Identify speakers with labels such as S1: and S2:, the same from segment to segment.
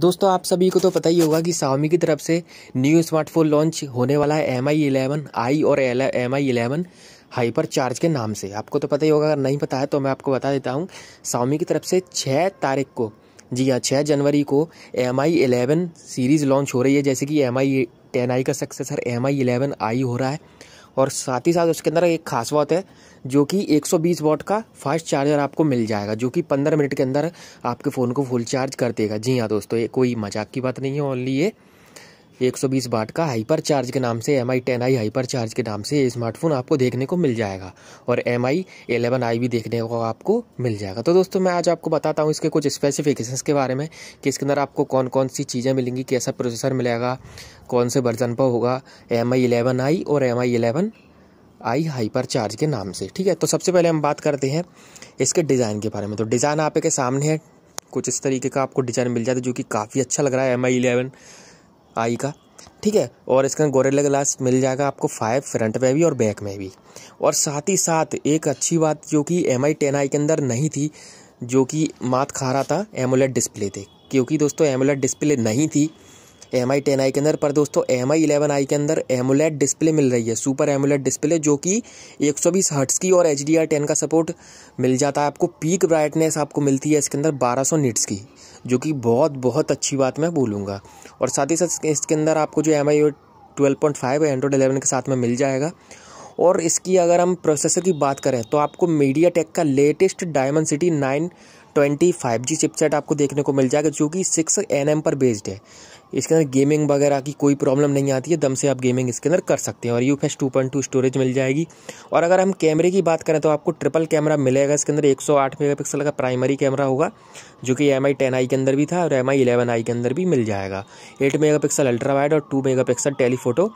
S1: दोस्तों आप सभी को तो पता ही होगा कि सावमी की तरफ से न्यू स्मार्टफोन लॉन्च होने वाला है एम आई इलेवन आई और M I eleven hyper charge के नाम से आपको तो पता ही होगा अगर नहीं पता है तो मैं आपको बता देता हूँ सावमी की तरफ से छः तारीख को जी हाँ छः जनवरी को M I eleven series launch हो रही है जैसे कि एम आई टेन आई का successor M I eleven I हो रहा है और साथ ही साथ उसके अंदर एक खास बात है जो कि 120 वॉट का फास्ट चार्जर आपको मिल जाएगा जो कि 15 मिनट के अंदर आपके फ़ोन को फुल चार्ज कर देगा जी हाँ दोस्तों ये कोई मजाक की बात नहीं है ओनली ये बीस बाट का हाइपर चार्ज के नाम से M I ten I hyper charge के नाम से ये स्मार्टफोन आपको देखने को मिल जाएगा और एम आई एलेवन आई भी देखने को आपको मिल जाएगा तो दोस्तों मैं आज आपको बताता हूँ इसके कुछ स्पेसिफिकेशन के बारे में कि इसके अंदर आपको कौन कौन सी चीज़ें मिलेंगी कैसा प्रोसेसर मिलेगा कौन से वर्जन पर होगा एम आई एलेवन आई और M I eleven I hyper charge के नाम से ठीक है तो सबसे पहले हम बात करते हैं इसके डिज़ाइन के बारे में तो डिज़ाइन आपके सामने है कुछ इस तरीके का आपको डिज़ाइन मिल जाता है जो कि काफ़ी अच्छा लग रहा है एम आई इलेवन आई का ठीक है और इसका गोरेला ग्लास मिल जाएगा आपको फाइव फ्रंट में भी और बैक में भी और साथ ही साथ एक अच्छी बात जो कि एम आई टेन आई के अंदर नहीं थी जो कि मात खा रहा था एमोलेट डिस्प्ले थे क्योंकि दोस्तों एमोलेट डिस्प्ले नहीं थी एम आई टेन आई के अंदर पर दोस्तों एम आई इलेवन आई के अंदर एमोलेट डिस्प्ले मिल रही है सुपर एमोलेट डिस्प्ले जो कि एक सौ बीस हर्ट्स की और एच डी आर टेन का सपोर्ट मिल जाता है आपको पीक ब्राइटनेस आपको मिलती है इसके अंदर बारह सौ निट्स की जो कि बहुत बहुत अच्छी बात मैं बोलूँगा और साथ ही साथ इसके अंदर आपको जो M I twelve point five Android eleven के साथ में मिल जाएगा और इसकी अगर हम प्रोसेसर की बात करें तो आपको मीडिया टेक का latest Dimensity nine twenty five G chipset आपको देखने को मिल जाएगा जो कि सिक्स एन एम पर बेस्ड है इसके अंदर गेमिंग वगैरह की कोई प्रॉब्लम नहीं आती है दम से आप गेमिंग इसके अंदर कर सकते हैं और U FS two point two storage मिल जाएगी और अगर हम कैमरे की बात करें तो आपको ट्रिपल कैमरा मिलेगा इसके अंदर 108 मेगापिक्सल का प्राइमरी कैमरा होगा जो कि एम आई टेन आई के अंदर भी था और एम आई इलेवन आई के अंदर भी मिल जाएगा eight megapixel ultra wide और टू मेगा पिक्सल टेलीफोटो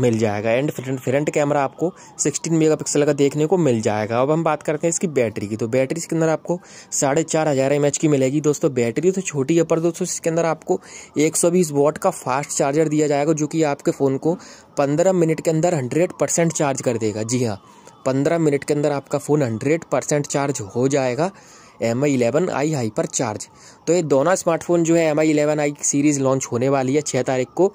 S1: मिल जाएगा एंड फ्रंट फ्रंट कैमरा आपको सिक्सटीन मेगा पिक्सल का देखने को मिल जाएगा अब हम बात करते हैं इसकी बैटरी की तो बैटरी इसके अंदर आपको साढ़े चार हज़ार एम एच की मिलेगी दोस्तों बैटरी तो छोटी है पर दोस्तों इसके अंदर आपको एक सौ बीस वॉट का फास्ट चार्जर दिया जाएगा जो कि आपके फ़ोन को पंद्रह मिनट के अंदर हंड्रेड परसेंट चार्ज कर देगा जी हाँ पंद्रह मिनट के अंदर आपका फ़ोन हंड्रेड परसेंट चार्ज हो जाएगा M I eleven I hyper charge तो ये दोनों स्मार्टफोन जो है M I eleven I series launch होने वाली है छः तारीख को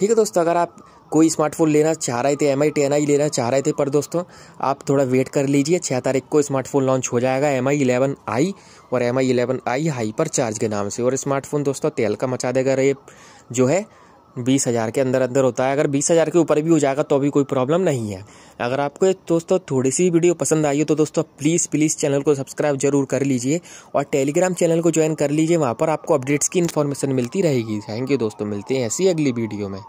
S1: ठीक है दोस्तों अगर आप कोई स्मार्टफोन लेना चाह रहे थे एम आई टेन आई लेना चाह रहे थे पर दोस्तों आप थोड़ा वेट कर लीजिए छः तारीख को स्मार्टफोन लॉन्च हो जाएगा एम आई इलेवन आई और M I eleven I hyper charge के नाम से और स्मार्टफोन दोस्तों तेल का मचा देगा रेट जो है बीस हज़ार के अंदर अंदर होता है अगर बीस हज़ार के ऊपर भी हो जाएगा तो अभी कोई प्रॉब्लम नहीं है अगर आपको दोस्तों थोड़ी सी वीडियो पसंद आई हो तो दोस्तों प्लीज़ प्लीज़ चैनल को सब्सक्राइब जरूर कर लीजिए और टेलीग्राम चैनल को ज्वाइन कर लीजिए वहाँ पर आपको अपडेट्स की इन्फॉर्मेशन मिलती रहेगी थैंक यू दोस्तों मिलते हैं ऐसी अगली वीडियो में